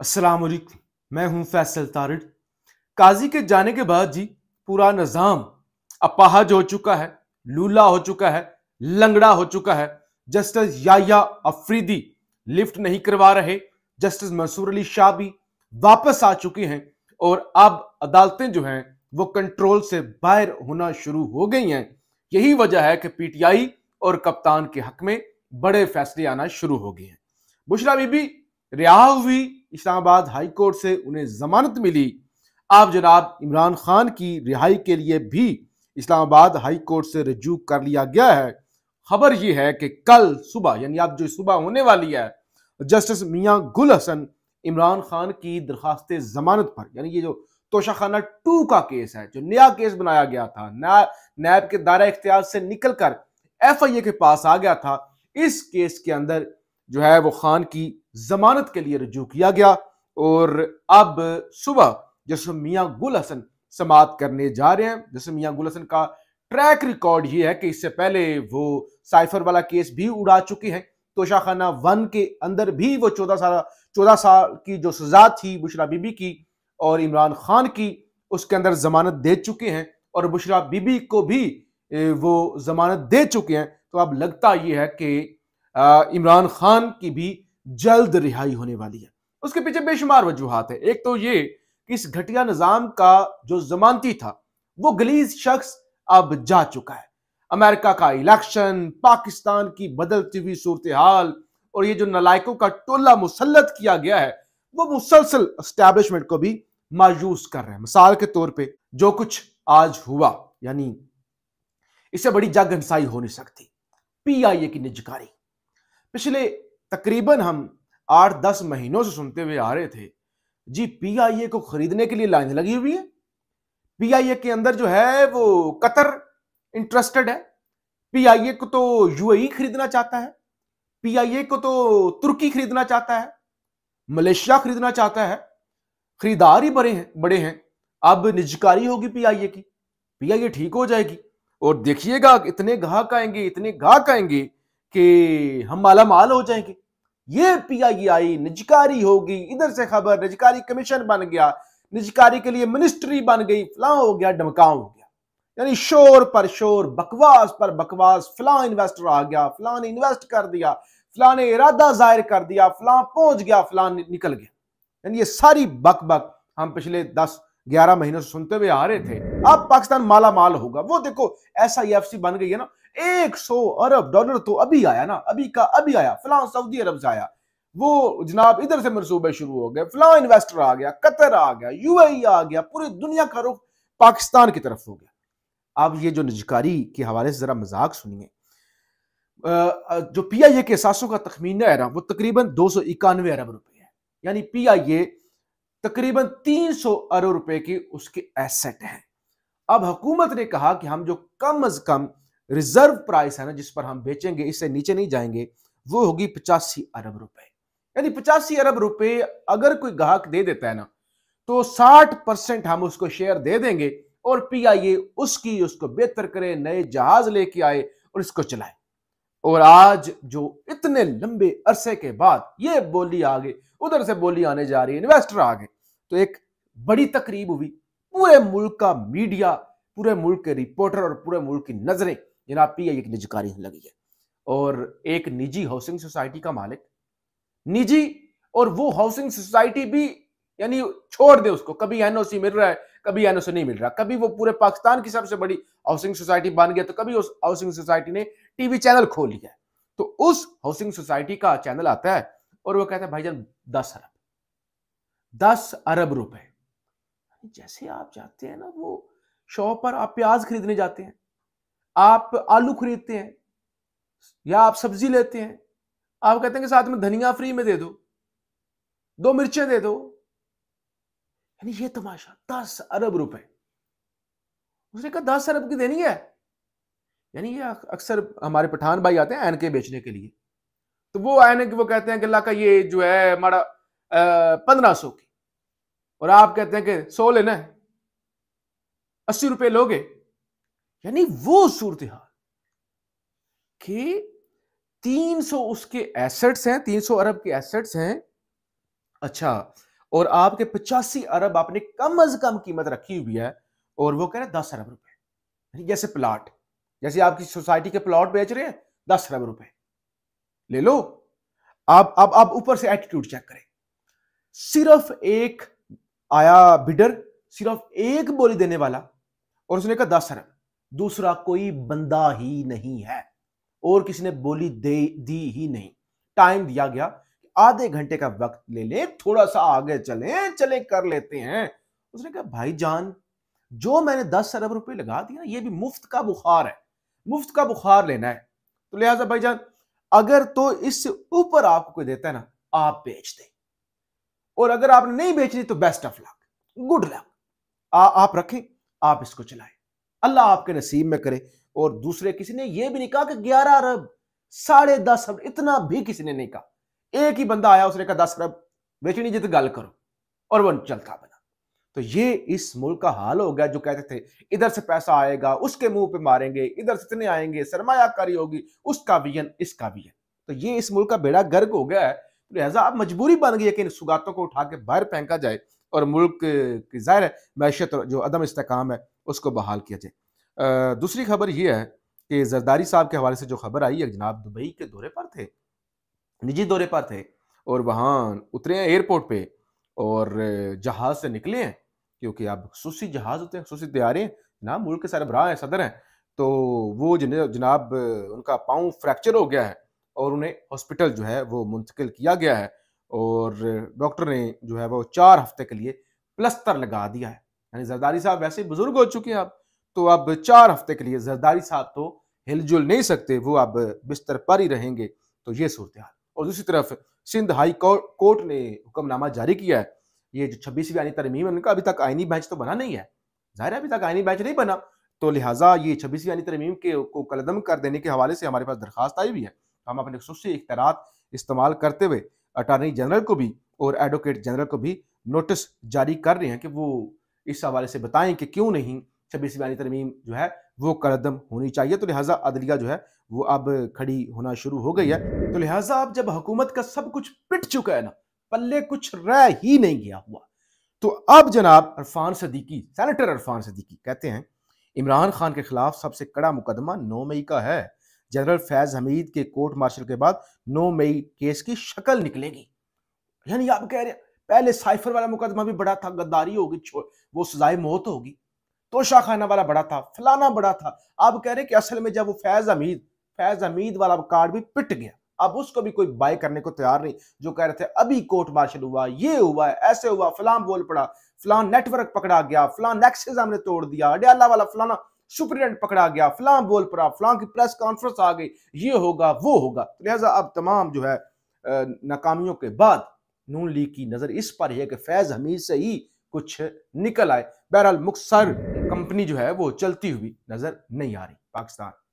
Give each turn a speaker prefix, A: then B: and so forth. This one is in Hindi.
A: असलम मैं हूं फैसल तारिड काजी के जाने के बाद जी पूरा निज़ाम अपाहज हो चुका है लूला हो चुका है लंगड़ा हो चुका है जस्टिस याया अफरीदी लिफ्ट नहीं करवा रहे जस्टिस मंसूर अली शाह भी वापस आ चुके हैं और अब अदालतें जो हैं वो कंट्रोल से बाहर होना शुरू हो गई हैं यही वजह है कि पीटीआई और कप्तान के हक में बड़े फैसले आना शुरू हो गए हैं बुशरा बीबी रिहा हुई इस्लामाबाद हाई कोर्ट से उन्हें जमानत मिली अब जनाब इमरान खान की रिहाई के लिए भी इस्लामाबाद हाई कोर्ट से रजू कर लिया गया है खबर यह है कि कल सुबह यानी अब जो सुबह होने वाली है जस्टिस मियां गुल हसन इमरान खान की दरखास्त जमानत पर यानी ये जो तोशाखाना टू का केस है जो नया केस बनाया गया था नैब के दायरा इख्तियार से निकलकर एफ आई ए के पास आ गया था इस केस के अंदर जो है वो खान की जमानत के लिए रजू किया गया और अब सुबह जसम मियाँ गुल हसन समाप्त करने जा रहे हैं जसम मियाँ गुल हसन का ट्रैक रिकॉर्ड ये है कि इससे पहले वो साइफर वाला केस भी उड़ा चुकी हैं तोशाखाना वन के अंदर भी वो चौदह साल चौदह साल की जो सजा थी बुशरा बीबी की और इमरान खान की उसके अंदर जमानत दे चुके हैं और बुशरा बीबी को भी वो जमानत दे चुके हैं तो अब लगता ये है कि इमरान खान की भी जल्द रिहाई होने वाली है उसके पीछे बेशुमार वजूहत है एक तो ये कि इस घटिया निज़ाम का जो जमानती था वो गलीज शख्स अब जा चुका है अमेरिका का इलेक्शन पाकिस्तान की बदलती हुई सूरत हाल और ये जो नलायकों का टोला मुसलत किया गया है वो मुसलसल इस्टेब्लिशमेंट को भी मायूस कर रहे हैं मिसाल के तौर पे जो कुछ आज हुआ यानी इससे बड़ी जग हंसाई हो नहीं सकती पीआईए की निजकारी पिछले तकरीबन हम आठ दस महीनों से सुनते हुए आ रहे थे जी पीआईए को खरीदने के लिए लाइन लगी हुई है पीआईए के अंदर जो है वो कतर इंटरेस्टेड है पीआईए को तो यूएई e खरीदना चाहता है पीआईए को तो तुर्की खरीदना चाहता है मलेशिया खरीदना चाहता है खरीदार ही बड़े हैं बड़े हैं अब निजकारी होगी पीआईए की पीआईए ठीक हो जाएगी और देखिएगा इतने गाहक आएंगे इतने गाहक आएंगे कि हम माला माल हो जाएंगे ये पीआईए आई e निजकारी होगी इधर से खबर निजकारी कमीशन बन गया निजकारी के लिए मिनिस्ट्री बन गई फला हो गया डमकाव हो गया यानी शोर पर शोर बकवास पर बकवास फला इन्वेस्टर आ गया फला ने इन्वेस्ट कर दिया फला ने इरादा जाहिर कर दिया फला पहुंच गया फला निकल गया यानी ये सारी बक बक हम पिछले दस ग्यारह महीनों से सुनते हुए आ रहे थे अब पाकिस्तान माला माल होगा वो देखो ऐसा ई एफ सी बन गई है ना 100 अरब डॉलर तो अभी आया ना अभी का अभी आया फिलहाल सऊदी अरब से आया वो जनाब इधर से मनसूबे शुरू हो गए फिलहाल इन्वेस्टर आ गया कतर आ गया यूएई आ गया पूरी दुनिया का रुख पाकिस्तान की तरफ हो गया अब ये जो निजकारी के हवाले से ज़रा मजाक सुनिए जो पी आई ए के सासों का तखमीना है वो तकरीबन दो सौ इक्यानवे अरब रुपए है यानी पी आई ए तकरीबन तीन सौ अरब रुपए की उसके एसेट हैं अब हुकूमत ने कहा कि हम जो कम अज कम रिजर्व प्राइस है ना जिस पर हम बेचेंगे इससे नीचे नहीं जाएंगे वो होगी पचासी अरब रुपए यानी पचासी अरब रुपए अगर कोई ग्राहक दे देता है ना तो 60 परसेंट हम उसको शेयर दे देंगे और पीआईए उसकी उसको बेहतर करे नए जहाज लेके आए और इसको चलाए और आज जो इतने लंबे अरसे के बाद ये बोली आ गई उधर से बोली आने जा रही है इन्वेस्टर आ गए तो एक बड़ी तकरीब हुई पूरे मुल्क का मीडिया पूरे मुल्क के रिपोर्टर और पूरे मुल्क की नजरें जनाब पी आई एक निजकारी लगी है और एक निजी हाउसिंग सोसाइटी का मालिक निजी और वो हाउसिंग सोसाइटी भी यानी छोड़ दे उसको कभी एनओसी मिल रहा है कभी एनओसी नहीं मिल रहा कभी वो पूरे पाकिस्तान की सबसे बड़ी हाउसिंग सोसाइटी बन गया तो कभी उस हाउसिंग सोसाइटी ने टीवी चैनल खोल लिया तो उस हाउसिंग सोसाइटी का चैनल आता है और वो कहता है जान दस अरब दस अरब रुपए जैसे आप जाते हैं ना वो शॉप पर आप प्याज खरीदने जाते हैं आप आलू खरीदते हैं या आप सब्जी लेते हैं आप कहते हैं कि साथ में धनिया फ्री में दे दो दो मिर्चें दे दो यानी ये तमाशा दस अरब रुपए उसने कहा दस अरब की देनी है यानी ये अक्सर हमारे पठान भाई आते हैं एनके बेचने के लिए तो वो एनके वो कहते हैं कि अल्लाह का ये जो है हमारा पंद्रह सौ की और आप कहते हैं कि सौ लेना है अस्सी रुपये लोगे यानी वो सूरत हाल कि 300 उसके एसेट्स हैं 300 अरब के एसेट्स हैं अच्छा और आपके पचासी अरब आपने कम अज कम कीमत रखी हुई है और वो कह रहे हैं दस अरब रुपए जैसे प्लाट जैसे आपकी सोसाइटी के प्लॉट बेच रहे हैं दस अरब रुपए ले लो आप अब आप ऊपर से एटीट्यूड चेक करें सिर्फ एक आया बिडर सिर्फ एक बोली देने वाला और उसने कहा दस अरब दूसरा कोई बंदा ही नहीं है और किसी ने बोली दे दी ही नहीं टाइम दिया गया आधे घंटे का वक्त ले ले थोड़ा सा आगे चले चले कर लेते हैं उसने कहा भाई जान जो मैंने दस अरब रुपए लगा दिया ये भी मुफ्त का बुखार है मुफ्त का बुखार लेना है तो लिहाजा भाई जान अगर तो इससे ऊपर आपको कोई देता है ना आप बेच दें और अगर आपने नहीं बेचनी तो best of luck good luck आप रखें आप इसको चलाएं अल्लाह आपके नसीब में करे और दूसरे किसी ने यह भी नहीं कहा कि ग्यारह अरब साढ़े दस अरब इतना भी किसी ने नहीं कहा एक ही बंदा आया उसने कहा दस अरब बेचनी जित तो गल करो और वन चलता बना तो ये इस मुल्क का हाल हो गया जो कहते थे इधर से पैसा आएगा उसके मुंह पे मारेंगे इधर से इतने आएंगे सरमायाकारी होगी उसका भी इसका भी तो ये इस मुल्क का बेड़ा गर्ग हो गया है तो लिहाजा आप मजबूरी बन गई है कि इन सुगातों को उठा के बाहर फेंका जाए और मुल्क की ज़ाहिर है मैशत जो अदम इसकाम है उसको बहाल किया जाए दूसरी खबर यह है कि जरदारी साहब के हवाले से जो खबर आई है जनाब दुबई के दौरे पर थे निजी दौरे पर थे और वहाँ उतरे हैं एयरपोर्ट पर और जहाज़ से निकले हैं क्योंकि आप खूसी जहाज़ होते हैं खसूसी तैयारें जनाब मुल्क के सरबराह हैं सदर हैं तो वो जनाब उनका पाँव फ्रैक्चर हो गया है और उन्हें हॉस्पिटल जो है वो मुंतकिल किया गया है और डॉक्टर ने जो है वो चार हफ्ते के लिए प्लस्तर लगा दिया है यानी जरदारी साहब वैसे बुजुर्ग हो चुके हैं अब तो अब चार हफ्ते के लिए जरदारी साहब तो हिलजुल नहीं सकते वो अब बिस्तर पर ही रहेंगे तो ये सूरत हाल और दूसरी तरफ सिंध हाई कोर्ट ने हुक्मनामा जारी किया है ये जो छब्बीसवीं आनी तरमीम है उनका अभी तक आइनी बैच तो बना नहीं है जाहिर है अभी तक आइनी बैच नहीं बना तो लिहाजा ये छब्बीसवीं आनी तरमीम के को कलदम कर देने के हवाले से हमारे पास दरखास्त आई हुई है हम अपने खसूसी इख्तरात इस्तेमाल करते हुए अटॉर्नी जनरल को भी और एडवोकेट जनरल को भी नोटिस जारी कर रहे हैं कि वो इस हवाले से बताएं कि क्यों नहीं छब्बीस बयानी तरमीम जो है वो कदम होनी चाहिए तो लिहाजा अदलिया जो है वो अब खड़ी होना शुरू हो गई है तो लिहाजा अब जब हुकूमत का सब कुछ पिट चुका है ना पल्ले कुछ रह ही नहीं गया हुआ तो अब जनाब अरफान सदीकी सेनेटर अरफान सदीकी कहते हैं इमरान खान के खिलाफ सबसे कड़ा मुकदमा नौ मई का है जनरल फैज हमीद के कोर्ट मार्शल के बाद नो मई केस की शक्ल निकलेगी यानी आप कह रहे हैं पहले साइफर वाला मुकदमा भी बड़ा था गद्दारी होगी वो सजाए मौत होगी तोशा खाना वाला बड़ा था फलाना बड़ा था आप कह रहे कि असल में जब वो फैज हमीद फैज हमीद वाला कार्ड भी पिट गया अब उसको भी कोई बाय करने को तैयार नहीं जो कह रहे थे अभी कोर्ट मार्शल हुआ ये हुआ ऐसे हुआ फलाम बोल पड़ा फलां नेटवर्क पकड़ा गया फलां नेक्सेज हमने तोड़ दिया अडयाला वाला फलाना सुप्रीडेंट पकड़ा गया फलां बोल पड़ा फलां की प्रेस कॉन्फ्रेंस आ गई ये होगा वो होगा तो लिहाजा अब तमाम जो है नाकामियों के बाद नून लीग की नज़र इस पर है कि फैज़ हमीद से ही कुछ निकल आए बहरहाल मुख्तर कंपनी जो है वो चलती हुई नज़र नहीं आ रही पाकिस्तान